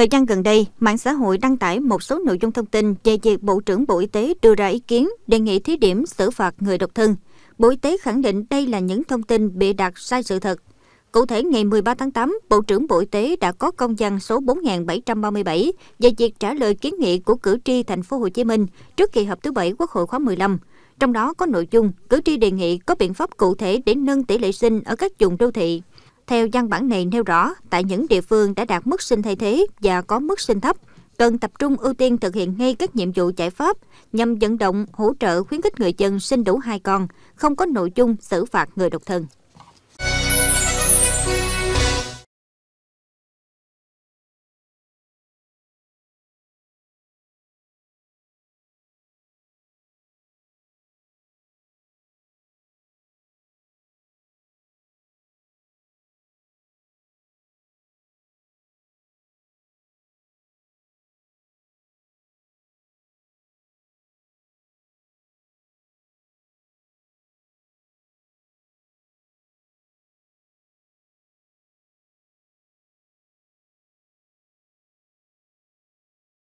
Thời gian gần đây, mạng xã hội đăng tải một số nội dung thông tin về việc Bộ trưởng Bộ Y tế đưa ra ý kiến đề nghị thí điểm xử phạt người độc thân. Bộ Y tế khẳng định đây là những thông tin bị đặt sai sự thật. Cụ thể, ngày 13 tháng 8, Bộ trưởng Bộ Y tế đã có công văn số 4737 về việc trả lời kiến nghị của cử tri thành phố Hồ Chí Minh trước kỳ họp thứ bảy Quốc hội khóa 15. Trong đó có nội dung cử tri đề nghị có biện pháp cụ thể để nâng tỷ lệ sinh ở các vùng đô thị theo văn bản này nêu rõ, tại những địa phương đã đạt mức sinh thay thế và có mức sinh thấp, cần tập trung ưu tiên thực hiện ngay các nhiệm vụ giải pháp nhằm vận động, hỗ trợ khuyến khích người dân sinh đủ hai con, không có nội dung xử phạt người độc thân.